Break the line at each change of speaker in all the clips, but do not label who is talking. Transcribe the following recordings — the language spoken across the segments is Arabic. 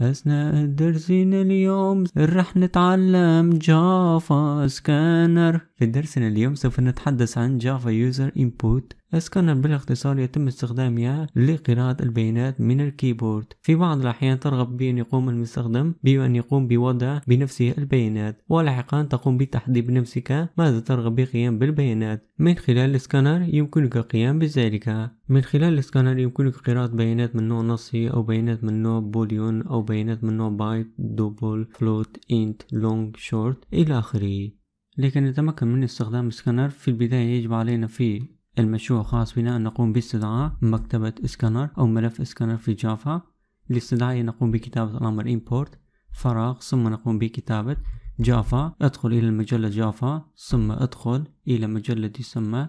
أثناء درسنا اليوم رح نتعلم جافا سكانر في درسنا اليوم سوف نتحدث عن جافا يوزر انبوت السكانر بالاختصار يتم استخدامها لقراءة البيانات من الكيبورد في بعض الأحيان ترغب بأن يقوم المستخدم بأن يقوم بوضع بنفسه البيانات ولاحقا تقوم بتحديد بنفسك ماذا ترغب بقيام بالبيانات من خلال السكانر يمكنك القيام بذلك من خلال السكانر يمكنك قراءة بيانات من نوع نصي أو بيانات من نوع بوليون أو بيانات من نوع بايت دوبل فلوت انت لونج شورت إلى آخره لكي نتمكن من استخدام السكانر في البداية يجب علينا في المشروع خاص بنا أن نقوم باستدعاء مكتبة اسكانر أو ملف اسكانر في جافا لاستدعاء نقوم بكتابة الأمر import فراغ ثم نقوم بكتابة جافا ادخل إلى المجلة جافا ثم ادخل إلى مجلة تسمى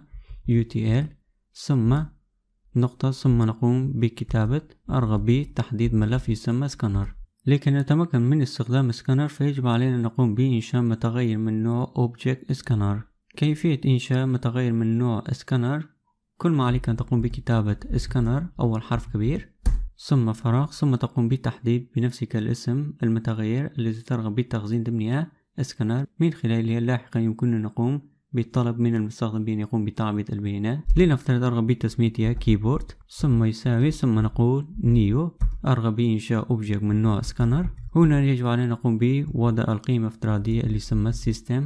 UTL ثم نقطة ثم نقوم بكتابة أرغب بتحديد ملف يسمى سكانر لكي نتمكن من استخدام سكانر فيجب علينا أن نقوم بإنشاء متغير من نوع Object Scanner كيفية إنشاء متغير من نوع سكانر كل ما عليك أن تقوم بكتابة سكانر أول حرف كبير ثم فراغ ثم تقوم بتحديد بنفسك الاسم المتغير الذي ترغب بتخزين ضمنها سكانر من خلالها لاحقا يمكننا نقوم بالطلب من المستخدم بأن يقوم بتعبئة البيانات لنفترض أرغب بتسميتها كيبورد ثم يساوي ثم نقول نيو أرغب بإنشاء أوبجيك من نوع سكانر هنا يجب علينا نقوم بوضع القيمة الافتراضية اللي يسمى system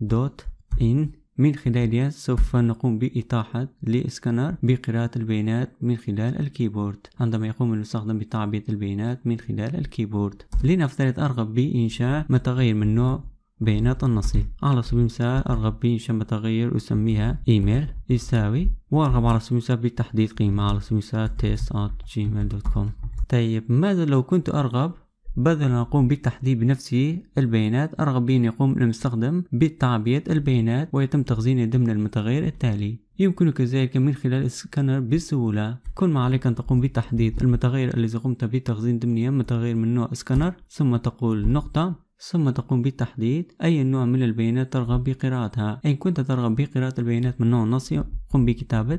دوت إن من خلالها سوف نقوم بإطاحة لإسكانر بقراءة البيانات من خلال الكيبورد عندما يقوم المستخدم بتعبئة البيانات من خلال الكيبورد لنفترض أرغب بإنشاء متغير من نوع بيانات النصي على سبيل المثال أرغب بإنشاء متغير أسميها إيميل يساوي وأرغب على سبيل المثال بتحديد قيمة على سبيل المثال test@gmail.com طيب ماذا لو كنت أرغب بدل أن أقوم بالتحديد بنفسي البيانات أرغب بأن يقوم المستخدم بتعبئة البيانات ويتم تخزينها ضمن المتغير التالي يمكنك ذلك من خلال السكانر بسهولة كل ما عليك أن تقوم بتحديد المتغير الذي قمت بتخزين ضمنها متغير من نوع سكانر ثم تقول نقطة ثم تقوم بتحديد أي نوع من البيانات ترغب بقراءتها إن كنت ترغب بقراءة البيانات من نوع نصي قم بكتابة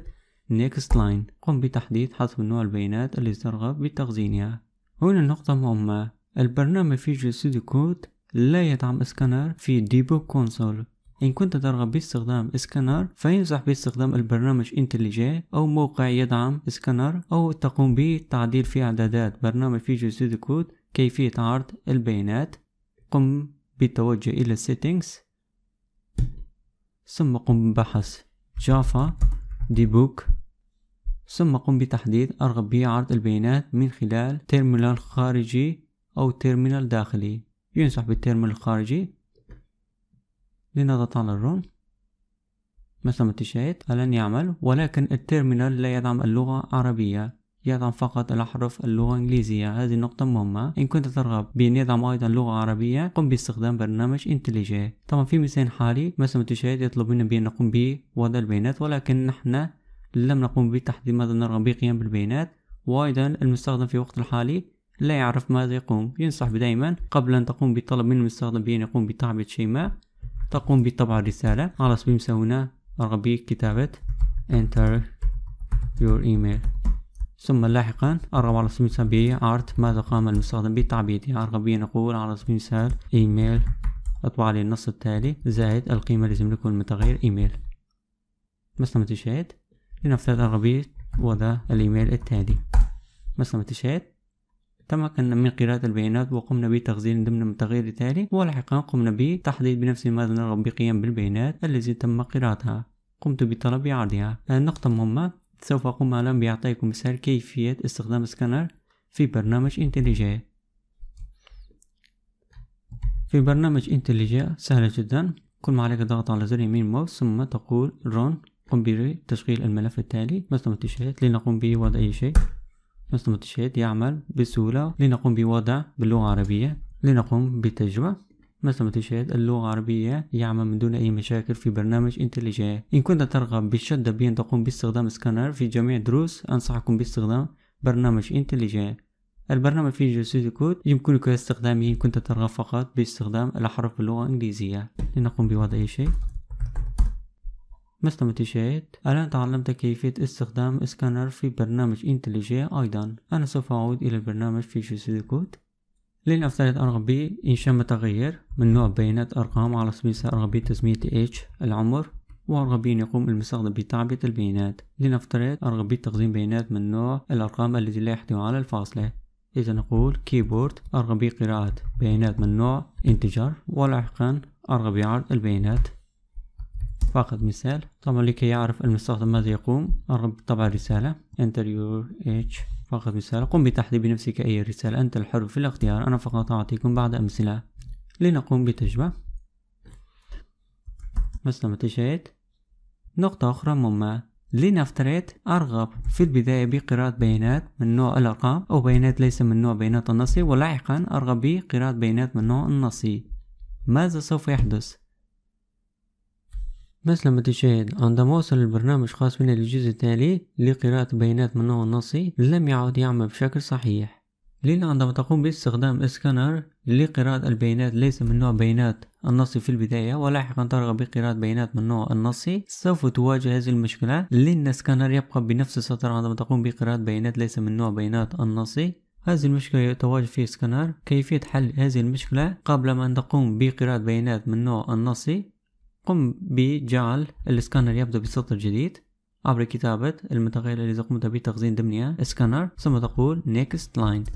next line قم بتحديد حسب نوع البيانات التي ترغب بتخزينها هنا نقطة مهمة البرنامج في ستوديو كود لا يدعم اسكانر في ديبو كونسول إن كنت ترغب باستخدام اسكانر فينصح باستخدام البرنامج انتليجي أو موقع يدعم اسكانر أو تقوم بتعديل في إعدادات برنامج في ستوديو كود كيفية عرض البيانات قم بالتوجه إلى settings ثم قم ببحث جافا ديبوك ثم قم بتحديد أرغب بعرض البيانات من خلال تيرمينال خارجي أو تيرمينال داخلي ينصح بالتيرمينال الخارجي لنضغط على الرون مثل ما تشاهد الآن يعمل ولكن التيرمينال لا يدعم اللغة العربية يدعم فقط الأحرف اللغة الإنجليزية هذه نقطة مهمة إن كنت ترغب بأن يدعم أيضا اللغة العربية قم باستخدام برنامج انتليجي طبعا في مثال حالي مثل ما تشاهد يطلب منا بأن نقوم بوضع البيانات ولكن نحن لم نقوم بتحديد ماذا نرغب بقيام بالبيانات وأيضا المستخدم في الوقت الحالي لا يعرف ماذا يقوم ينصح دائما قبل أن تقوم بطلب من المستخدم بأن يقوم بتعبية شيء ما تقوم بطبع الرسالة على سبيل المثال هنا أرغب كتابة enter your email ثم لاحقا أرغب على سبيل المثال بأرت ماذا قام المستخدم بتعبيته أرغب بأن أقول على سبيل المثال email أطبع لي النص التالي زائد القيمة اللي يملكه المتغير ايميل مثل ما تشاهد لنفترض أرغب وضع الإيميل التالي مثل ما تشاهد تمكنا من قراءة البيانات وقمنا بتخزين ضمن متغير تالي ولاحقا قمنا بتحديد بنفس ماذا نرغب بقيام بالبيانات التي تم قراءتها قمت بطلب عرضها نقطة مهمة سوف أقوم الآن بإعطائكم مثال كيفية استخدام سكانر في برنامج انتليجي في برنامج انتليجي سهلة جدا كل ما عليك ضغط على زر يمين الماوس ثم تقول رون قم بتشغيل الملف التالي مثل ما تشاهد لنقوم به وضع أي شيء ما تشاهد يعمل بسهولة لنقوم بوضع باللغة العربية لنقوم بالتجربة مثل ما تشاهد اللغة العربية يعمل من دون أي مشاكل في برنامج انتليجي إن كنت ترغب بشدة بأن تقوم باستخدام سكانر في جميع الدروس أنصحكم باستخدام برنامج انتليجي البرنامج فيه جسد كود يمكنك استخدامه إن كنت ترغب فقط باستخدام الأحرف باللغة الإنجليزية لنقوم بوضع أي شيء مثل ما تشاهد الآن تعلمت كيفية استخدام اسكانر في برنامج انتليجي أيضا أنا سوف أعود إلى البرنامج في جي كود لنفترض أرغب بإنشاء متغير من نوع بيانات أرقام على سبيل المثال أرغب بتسمية H العمر وأرغب بأن يقوم المستخدم بتعبئة البيانات لنفترض أرغب بتخزين بيانات من نوع الأرقام التي لا يحتوي على الفاصلة إذا نقول كيبورد أرغب بقراءة بيانات من نوع انتجر ولاحقا أرغب بعرض البيانات فقط مثال طبعا لكي يعرف المستخدم ماذا يقوم الرب طبع رسالة enter your age فقط مثال قم بتحديد بنفسك أي رسالة أنت الحر في الاختيار أنا فقط أعطيكم بعض أمثلة لنقوم بتجربة مثل ما تشاهد نقطة أخرى مما لنفترض أرغب في البداية بقراءة بيانات من نوع الأرقام أو بيانات ليس من نوع بيانات النصي ولاحقا أرغب بقراءة بيانات من نوع النصي ماذا سوف يحدث؟ بس لما تشاهد عندما وصل البرنامج خاص بنا للجزء التالي لقراءة بيانات من نوع النصي لم يعد يعمل بشكل صحيح لأن عندما تقوم باستخدام اسكانر لقراءة البيانات ليس من نوع بيانات النصي في البداية ولاحقا ترغب بقراءة بيانات من نوع النصي سوف تواجه هذه المشكلة لأن سكانر يبقى بنفس السطر عندما تقوم بقراءة بيانات ليس من نوع بيانات النصي هذه المشكلة يتواجه في سكانر كيفية حل هذه المشكلة قبل أن تقوم بقراءة بيانات من نوع النصي قم بجعل السكانر يبدأ بسطر جديد عبر كتابة المتغير الذي قمت بتخزين ضمنها سكانر ثم تقول next line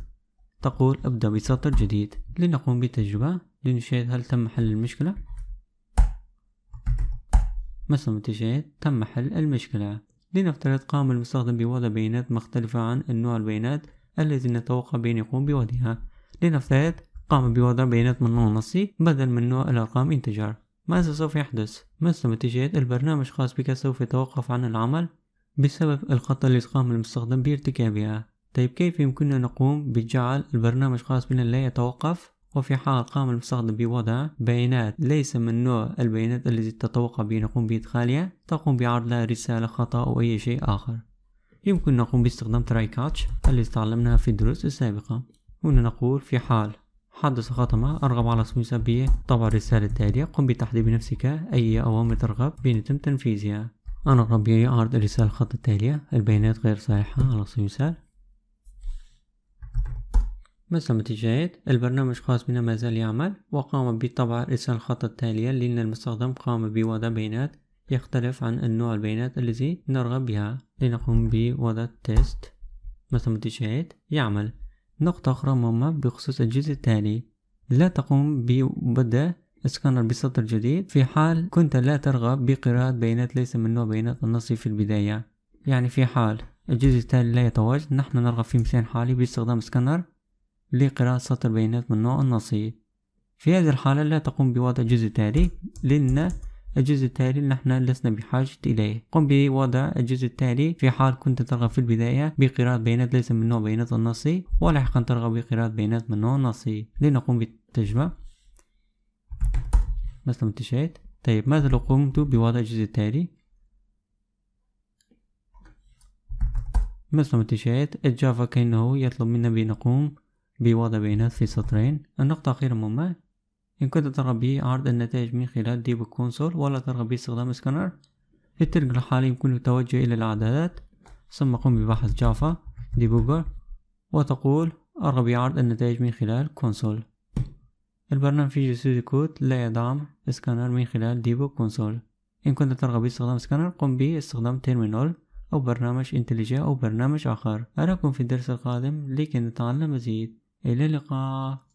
تقول ابدأ بسطر جديد لنقوم بتجربة لنشاهد هل تم حل المشكلة مثل ما تشاهد تم حل المشكلة لنفترض قام المستخدم بوضع بيانات مختلفة عن النوع البيانات الذي نتوقع بأن يقوم بوضعها لنفترض قام بوضع بيانات من نوع نصي بدل من نوع الأرقام انتجار ماذا سوف يحدث؟ مثل ما تجد البرنامج خاص بك سوف يتوقف عن العمل بسبب الخطأ اللي قام المستخدم بارتكابها طيب كيف يمكننا نقوم بجعل البرنامج خاص بنا لا يتوقف وفي حال قام المستخدم بوضع بيانات ليس من نوع البيانات التي تتوقع بأن نقوم بإدخالها تقوم بعرض لها رسالة خطأ أو أي شيء آخر يمكن نقوم باستخدام تراي كاتش التي تعلمناها في الدروس السابقة هنا نقول في حال حدث خاتمة أرغب على سويسرا بطبع الرسالة التالية قم بتحديد بنفسك أي أوامر ترغب بأن يتم تنفيذها أنا ربي أعرض الرسالة الخط التالية البيانات غير صحيحة على سبيل مثل ما تشاهد البرنامج خاص بنا ما زال يعمل وقام بطبع رسالة الخط التالية لأن المستخدم قام بوضع بيانات يختلف عن النوع البيانات الذي نرغب بها لنقوم بوضع تيست مثل ما تشاهد يعمل نقطة أخرى مهمة بخصوص الجزء التالي لا تقوم ببدء سكانر بسطر جديد في حال كنت لا ترغب بقراءة بيانات ليس من نوع بيانات النصي في البداية يعني في حال الجزء التالي لا يتواجد نحن نرغب في مثال حالي باستخدام سكانر لقراءة سطر بيانات من نوع النصي في هذه الحالة لا تقوم بوضع جزء تالي لأن الجزء التالي نحن لسنا بحاجة إليه قم بوضع الجزء التالي في حال كنت ترغب في البداية بقراءة بيانات ليس من نوع بيانات النصي ولاحقا ترغب بقراءة بيانات من نوع نصي لنقوم بالتجمع مثل ما انتشيت طيب ماذا لو قمت بوضع الجزء التالي مثل ما انتشيت الجافا كأنه يطلب منا بنقوم بوضع بيانات في سطرين النقطة الأخيرة مهمة إن كنت ترغب بعرض النتائج من خلال ديب كونسول ولا ترغب باستخدام سكانر في الترك الحالي يمكنك التوجه إلى الإعدادات ثم قم ببحث جافا ديبوجر وتقول أرغب بعرض النتائج من خلال كونسول البرنامج سودو كود لا يدعم سكانر من خلال ديبو كونسول إن كنت ترغب باستخدام سكانر قم باستخدام تيرمينول أو برنامج انتليجا أو برنامج آخر أراكم في الدرس القادم لكي نتعلم مزيد إلى اللقاء